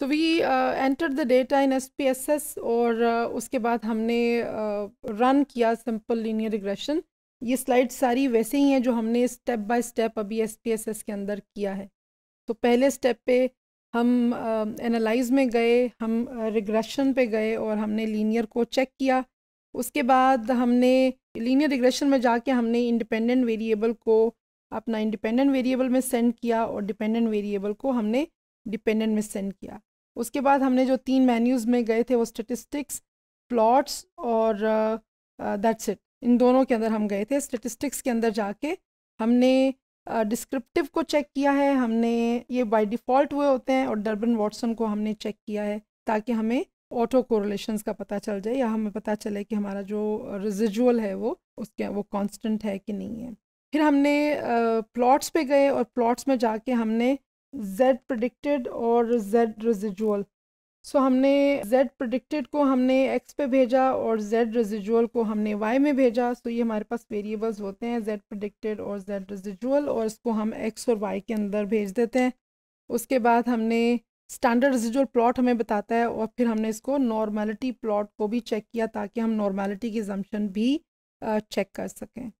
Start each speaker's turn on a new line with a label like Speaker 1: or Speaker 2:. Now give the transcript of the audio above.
Speaker 1: so we enter the data in S P S S और uh, उसके बाद हमने रन uh, किया सिंपल लीनियर रिग्रेशन ये स्लाइड सारी वैसे ही हैं जो हमने स्टेप बाय स्टेप अभी एस पी एस एस के अंदर किया है तो पहले स्टेप पे हम एनालाइज uh, में गए हम रिग्रेशन uh, पे गए और हमने लीनियर को चेक किया उसके बाद हमने लीनियर रिग्रेशन में जाके हमने इंडिपेंडेंट वेरिएबल को अपना इंडिपेंडेंट वेरिएबल में सेंड किया और डिपेंडेंट वेरिएबल को हमने डिपेंडेंट में सेंड किया उसके बाद हमने जो तीन मेन्यूज़ में गए थे वो स्टेटिस्टिक्स प्लॉट्स और दैट्स uh, इट uh, इन दोनों के अंदर हम गए थे स्टेटिस्टिक्स के अंदर जाके हमने डिस्क्रिप्टिव uh, को चेक किया है हमने ये बाय डिफ़ॉल्ट हुए होते हैं और डर्बन वॉटसन को हमने चेक किया है ताकि हमें ऑटो कोरोलेशन का पता चल जाए या हमें पता चले कि हमारा जो रिजिजुअल है वो उसके वो कांस्टेंट है कि नहीं है फिर हमने प्लॉट्स uh, पे गए और प्लॉट्स में जाके हमने z predicted और z residual सो so, हमने z predicted को हमने x पे भेजा और z residual को हमने y में भेजा सो so, ये हमारे पास वेरिएबल्स होते हैं z predicted और z residual और इसको हम x और y के अंदर भेज देते हैं उसके बाद हमने स्टैंडर्ड रिजिजुअल प्लॉट हमें बताता है और फिर हमने इसको नॉर्मेलिटी प्लॉट को भी चेक किया ताकि हम नॉर्मेलिटी की जम्पन भी चेक कर सकें